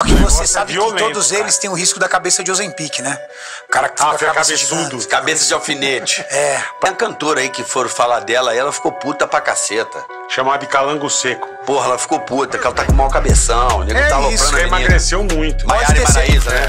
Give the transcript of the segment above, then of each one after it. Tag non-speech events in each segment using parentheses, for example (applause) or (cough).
Porque você é sabe é violento, que todos cara. eles têm o risco da cabeça de Ozempic, né? O cara que ah, fica cabeçudo. Cabeça de alfinete. é. Tem uma cantora aí que foram falar dela, ela ficou puta pra caceta. Chamada de calango seco. Porra, ela ficou puta, que ela tá com mau cabeção, o nego é tá isso. Ela emagreceu muito. Maiara e Maraísa, né?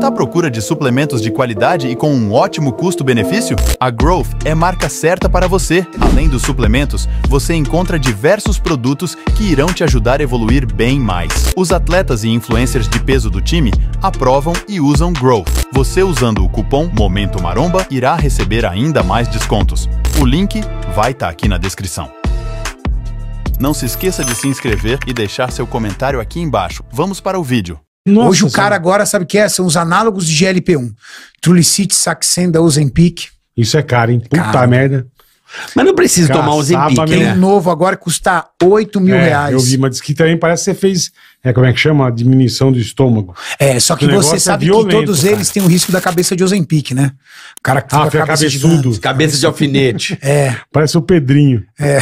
Tá à procura de suplementos de qualidade e com um ótimo custo-benefício? A Growth é marca certa para você. Além dos suplementos, você encontra diversos produtos que irão te ajudar a evoluir bem mais. Os atletas e influencers de peso do time aprovam e usam Growth. Você usando o cupom Momento Maromba irá receber ainda mais descontos. O link vai estar tá aqui na descrição. Não se esqueça de se inscrever e deixar seu comentário aqui embaixo. Vamos para o vídeo. Nossa, Hoje o cara agora sabe o que é? São os análogos de GLP-1. Trulicite, Saxenda, Ozempic. Isso é caro, hein? Puta merda. Mas não precisa tomar Ozempic. Zempic, né? Tem um novo agora que custa 8 mil É, reais. Eu vi, mas diz que também parece que você fez é como é que chama? A diminuição do estômago. É, só que você é sabe é violento, que todos cara. eles têm o risco da cabeça de Ozempic, né? O cara que ah, fica cabeçudo. Cabeça de alfinete. (laughs) é. Parece o Pedrinho. É.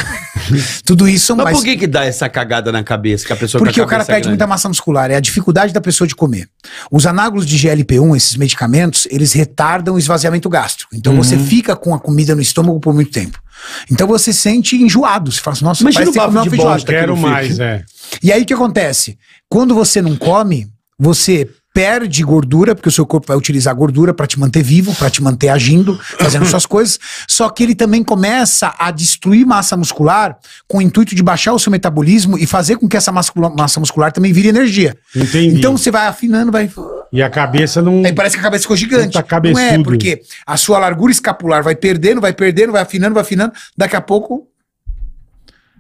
Tudo isso... Mas, mas por que que dá essa cagada na cabeça? Que a pessoa Porque a o cara perde grande. muita massa muscular. É a dificuldade da pessoa de comer. Os anágulos de GLP-1, esses medicamentos, eles retardam o esvaziamento gástrico. Então uhum. você fica com a comida no estômago por muito tempo. Então você sente enjoado. Você fala assim, nossa, Imagina o quero mais, é. E aí o que acontece? Quando você não come, você perde gordura, porque o seu corpo vai utilizar gordura para te manter vivo, para te manter agindo, fazendo suas (laughs) coisas. Só que ele também começa a destruir massa muscular com o intuito de baixar o seu metabolismo e fazer com que essa massa muscular também vire energia. Entendi. Então você vai afinando, vai. E a cabeça não. Aí parece que a cabeça ficou gigante. Tá não é, porque a sua largura escapular vai perdendo, vai perdendo, vai afinando, vai afinando. Daqui a pouco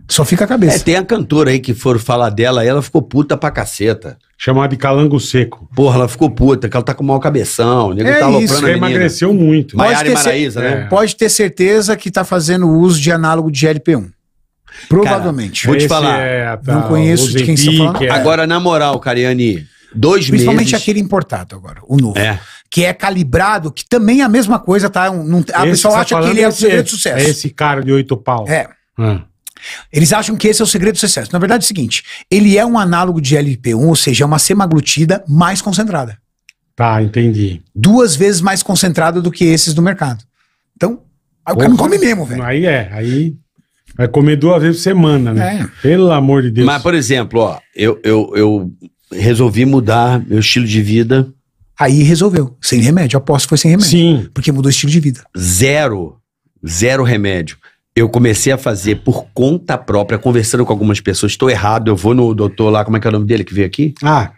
só fica a cabeça. É, tem a cantora aí que foram falar dela, ela ficou puta pra caceta. Chamada de calango seco. Porra, ela ficou puta, que ela tá com mau cabeção. O nego é tá isso, ela emagreceu muito. Maiara e Maraísa, né? É. Pode ter certeza que tá fazendo uso de análogo de GLP-1. Provavelmente. Cara, vou te falar. É, tá, não conheço de quem você tá falando. É. Agora, na moral, Cariani, dois Principalmente meses. aquele importado agora, o novo. É. Que é calibrado, que também é a mesma coisa, tá? Um, não, a pessoa tá acha que ele é, é o segredo de sucesso. É esse cara de oito pau. É. Hum. Eles acham que esse é o segredo do sucesso. Na verdade é o seguinte, ele é um análogo de LP1, ou seja, é uma semaglutida mais concentrada. Tá, entendi. Duas vezes mais concentrada do que esses do mercado. Então, aí o cara não come mesmo, velho. Aí é, aí vai comer duas vezes por semana, né? É. Pelo amor de Deus. Mas, por exemplo, ó, eu, eu, eu resolvi mudar meu estilo de vida. Aí resolveu, sem remédio. Aposto que foi sem remédio. Sim. Porque mudou o estilo de vida. Zero. Zero remédio eu comecei a fazer por conta própria, conversando com algumas pessoas. Estou errado, eu vou no doutor lá, como é que é o nome dele que veio aqui? Ah,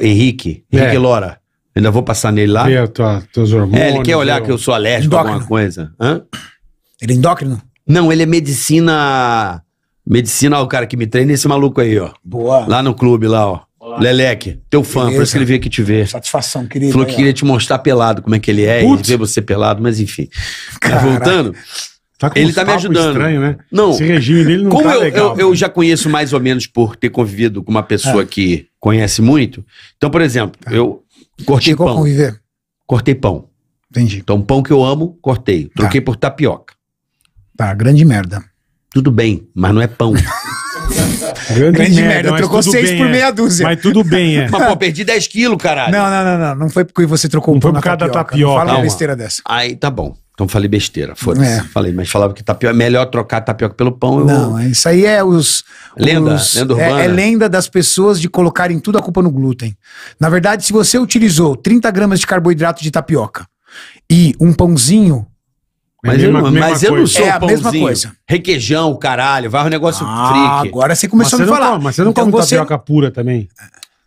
Henrique. É. Henrique Lora. Ainda vou passar nele lá. Vê tua, teus hormônios. É, ele quer olhar eu... que eu sou alérgico a alguma coisa. Hã? Ele é endócrino? Não, ele é medicina. Medicina, o cara que me treina, esse maluco aí, ó. Boa. Lá no clube, lá, ó. Olá. Leleque, teu fã, Beleza. por isso que ele veio aqui te ver. Satisfação, querido. Falou que queria te mostrar pelado, como é que ele é, Putz. e ver você pelado, mas enfim. Tá voltando, Tá ele tá me ajudando. Estranho, né? Não. Esse regime dele não como tá eu, legal. Eu, eu, já conheço mais ou menos por ter convivido com uma pessoa é. que conhece muito. Então, por exemplo, é. eu cortei Chegou pão. A conviver. Cortei pão. Entendi. Então, pão que eu amo, cortei. Troquei tá. por tapioca. Tá, grande merda. Tudo bem, mas não é pão. (laughs) Grande, Grande, merda, merda. trocou seis bem, por é. meia dúzia. Mas tudo bem, é. (laughs) Mas, pô, perdi 10 quilos, caralho. Não, não, não, não. Não foi porque você trocou não um pão foi por causa tapioca. da tapioca. Não fala não, uma besteira dessa. Aí, tá bom. Então falei besteira, foda-se. É. Falei, mas falava que tapioca, é melhor trocar tapioca pelo pão. Eu... Não, isso aí é os. Lenda, os, lenda é, urbana. É, é, lenda das pessoas de colocarem tudo a culpa no glúten. Na verdade, se você utilizou 30 gramas de carboidrato de tapioca e um pãozinho. Mas, é mesma, eu, não, mas eu não sou é a mesma coisa. Requeijão, caralho, vai um negócio ah, freak. Agora você começou mas a me falar. Não, mas você não então come você... tapioca pura também?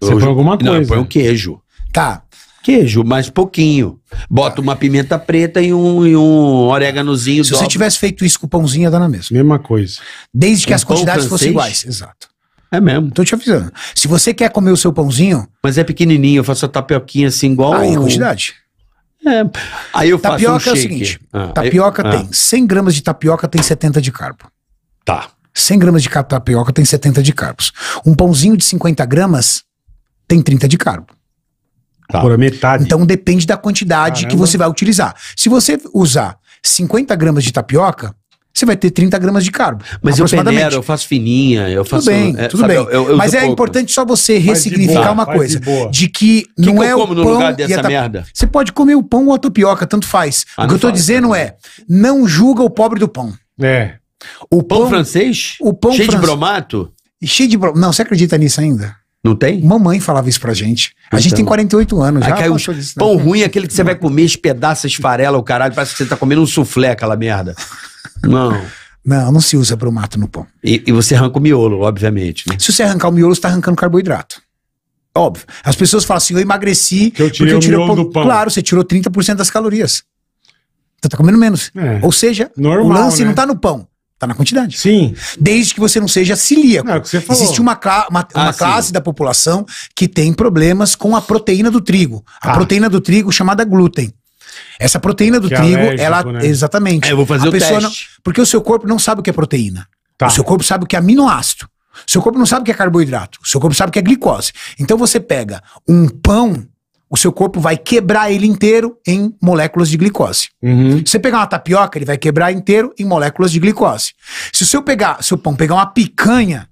Você põe alguma coisa. Não, põe o um queijo. Tá, Queijo, mas pouquinho. Bota uma pimenta preta e um, e um oréganozinho. Se você tivesse feito isso com o pãozinho, ia dar na mesma. Mesma coisa. Desde que Um as quantidades fossem iguais. Exato. É mesmo. Tô te avisando. Se você quer comer o seu pãozinho, Mas é pequenininho, eu faço a tapioquinha assim igual. aí ah, a quantidade. É. Aí eu faço um Tapioca é o seguinte: Ah, tapioca ah, tem 100 gramas de tapioca, tem 70 de carbo. Tá. 100 gramas de tapioca tem 70 de carbos. Um pãozinho de 50 gramas tem 30 de carbo. Tá. Por metade. Então depende da quantidade Caramba. que você vai utilizar. Se você usar 50 gramas de tapioca, você vai ter 30 gramas de carbo. Mas eu peneiro, eu faço fininha, eu faço... Tudo bem, é, tudo sabe, bem. Eu, eu Mas é pouco. importante só você ressignificar boa, uma coisa. De, de que, não que é o pão e a merda? Você pode comer o pão ou a tapioca, tanto faz. Ah, o que eu tô faz, dizendo não. é, não julga o pobre do pão. É. O pão, pão francês? O pão Cheio fran... de bromato? Cheio de bromato. Não, você acredita nisso ainda? Não tem? Mamãe falava isso pra gente. A então, gente tem 48 anos. Já aí os né? pão né? ruim é aquele que você vai comer, espedaça, esfarela, o caralho. Parece que você tá comendo um suflé, aquela merda. Não. Não, não se usa mato no pão. E, e você arranca o miolo, obviamente. Né? Se você arrancar o miolo, você tá arrancando carboidrato. Óbvio. As pessoas falam assim, eu emagreci eu tirei porque eu tirei o, miolo pão. do pão. Claro, você tirou 30% das calorias. Você tá comendo menos. É. Ou seja, Normal, o lance né? não tá no pão. Tá na quantidade. Sim. Desde que você não seja celíaco. é o que você falou. Existe uma, cla uma, ah, uma classe da população que tem problemas com a proteína do trigo. A ah. proteína do trigo chamada glúten. Essa proteína do que é trigo, alérgico, ela. Né? Exatamente. É, eu vou fazer a o teste. Não, porque o seu corpo não sabe o que é proteína. Tá. O seu corpo sabe o que é aminoácido. O seu corpo não sabe o que é carboidrato. O seu corpo sabe o que é glicose. Então você pega um pão o seu corpo vai quebrar ele inteiro em moléculas de glicose. Uhum. Se você pegar uma tapioca, ele vai quebrar inteiro em moléculas de glicose. Se o seu pegar, se pão pegar uma picanha,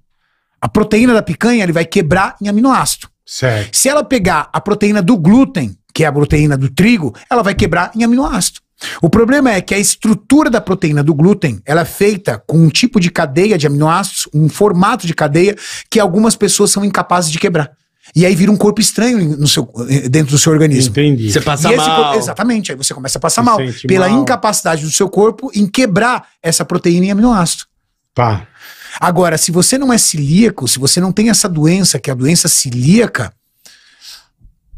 a proteína da picanha ele vai quebrar em aminoácido. Certo. Se ela pegar a proteína do glúten, que é a proteína do trigo, ela vai quebrar em aminoácido. O problema é que a estrutura da proteína do glúten ela é feita com um tipo de cadeia de aminoácidos, um formato de cadeia que algumas pessoas são incapazes de quebrar. E aí vira um corpo estranho no seu, eh, dentro do seu organismo. Entendi. Você passa mal. Corpo, exatamente, aí você começa a passar mal. Pela mal. incapacidade do seu corpo em quebrar essa proteína e aminoácido. Tá. Agora, se você não é celíaco, se você não tem essa doença, que é a doença celíaca,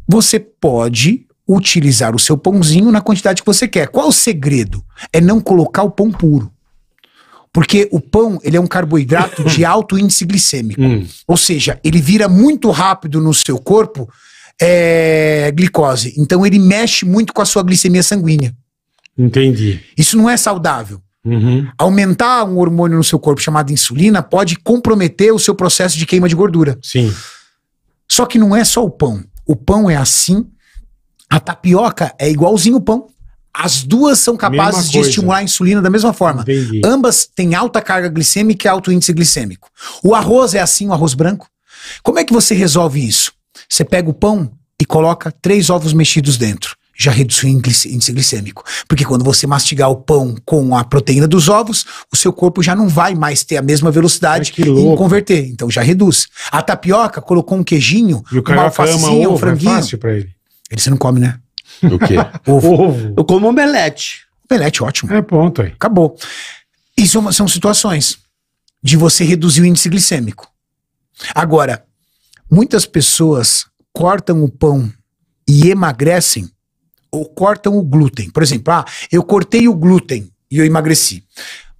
você pode utilizar o seu pãozinho na quantidade que você quer. Qual o segredo? É não colocar o pão puro. Porque o pão, ele é um carboidrato de (laughs) alto índice glicêmico. Hum. Ou seja, ele vira muito rápido no seu corpo é, glicose. Então ele mexe muito com a sua glicemia sanguínea. Entendi. Isso não é saudável. Uhum. Aumentar um hormônio no seu corpo chamado insulina pode comprometer o seu processo de queima de gordura. Sim. Só que não é só o pão. O pão é assim, a tapioca é igualzinho o pão. As duas são capazes de estimular a insulina da mesma forma. Entendi. Ambas têm alta carga glicêmica e alto índice glicêmico. O arroz é assim, o arroz branco. Como é que você resolve isso? Você pega o pão e coloca três ovos mexidos dentro. Já reduz o índice glicêmico. Porque quando você mastigar o pão com a proteína dos ovos, o seu corpo já não vai mais ter a mesma velocidade em converter. Então já reduz. A tapioca colocou um queijinho, e o uma alfacinha, um é franguinho. É fácil pra ele. Ele você não come, né? O quê? (laughs) Ovo. Ovo. Eu como omelete. Omelete, ótimo. É, ponto aí. Acabou. Isso são, é são situações de você reduzir o índice glicêmico. Agora, muitas pessoas cortam o pão e emagrecem ou cortam o glúten. Por exemplo, ah, eu cortei o glúten e eu emagreci.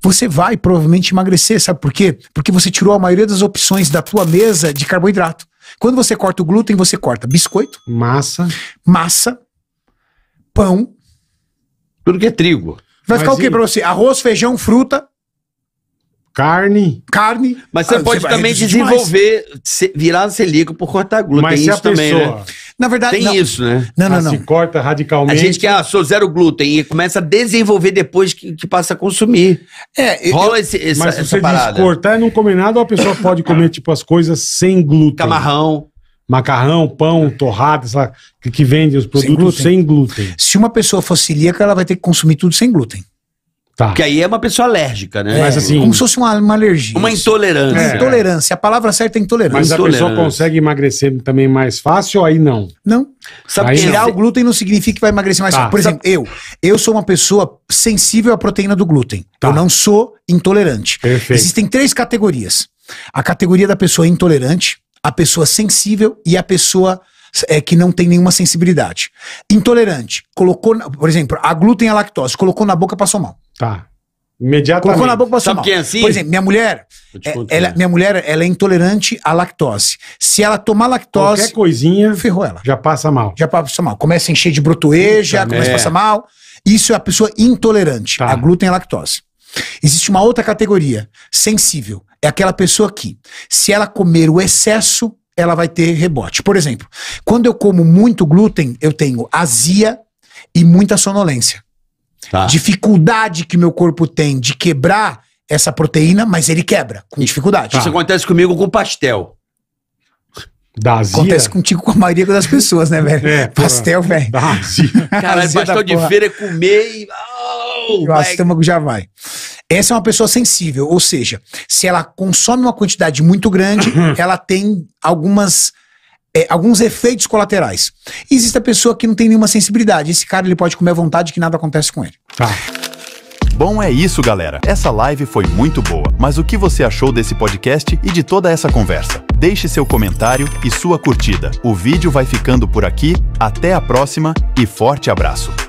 Você vai provavelmente emagrecer, sabe por quê? Porque você tirou a maioria das opções da tua mesa de carboidrato. Quando você corta o glúten, você corta biscoito, massa, massa, pão. Tudo que é trigo. Vai ficar Mas o que pra você? Arroz, feijão, fruta, Carne. carne. Mas você Ah, pode também desenvolver, se- virar celíaco por cortar glúten. Mas Tem se a isso também, né? Na verdade, Tem não. isso, né? Não, não, ah, não. se corta radicalmente. A gente que, ah, sou zero glúten e começa a desenvolver depois que, que passa a consumir. É, eu- Rola esse, essa, mas se essa você diz cortar e é não comer nada, ou a pessoa pode comer, (coughs) tipo, as coisas sem glúten. Camarrão macarrão, pão, é. torrada, sabe? lá, que, vende os produtos sem glúten. sem glúten. Se uma pessoa for celíaca, ela vai ter que consumir tudo sem glúten. Tá. Porque aí é uma pessoa alérgica, né? É, Mas assim, como se fosse uma, uma alergia. Uma intolerância. É. Intolerância. A palavra certa é intolerância. Mas a pessoa consegue emagrecer também mais fácil, aí não. Não. Sabe tirar não. o glúten não significa que vai emagrecer mais tá. fácil. Por exemplo, Sabe... eu. Eu sou uma pessoa sensível à proteína do glúten. Tá. Eu não sou intolerante. Perfeito. Existem três categorias. A categoria da pessoa intolerante, a pessoa sensível e a pessoa é, que não tem nenhuma sensibilidade. Intolerante. Colocou, por exemplo, a glúten e a lactose. Colocou na boca, passou mal. Tá. Imediatamente. Colocou na boca, passou Sabe mal. Que é assim? Por exemplo, minha mulher, é, ela, minha mulher, ela é intolerante à lactose. Se ela tomar lactose... Qualquer coisinha... Ferrou ela. Já passa mal. Já passa mal. Começa a encher de brotoeja, começa é. a passar mal. Isso é a pessoa intolerante tá. a glúten e a lactose. Existe uma outra categoria, sensível. É aquela pessoa que, se ela comer o excesso, ela vai ter rebote. Por exemplo, quando eu como muito glúten, eu tenho azia e muita sonolência. Tá. Dificuldade que meu corpo tem de quebrar essa proteína, mas ele quebra com dificuldade. Tá. Isso acontece comigo com pastel. Da azia? Acontece contigo com a maioria das pessoas, né, velho? É, pastel, velho. Da azia. Caralho, pastel de feira é comer e... Oh, o estômago já vai. Essa é uma pessoa sensível, ou seja, se ela consome uma quantidade muito grande, uhum. ela tem algumas. É, alguns efeitos colaterais. E existe a pessoa que não tem nenhuma sensibilidade. Esse cara ele pode comer à vontade que nada acontece com ele. Tá. Bom, é isso, galera. Essa live foi muito boa. Mas o que você achou desse podcast e de toda essa conversa? Deixe seu comentário e sua curtida. O vídeo vai ficando por aqui. Até a próxima e forte abraço.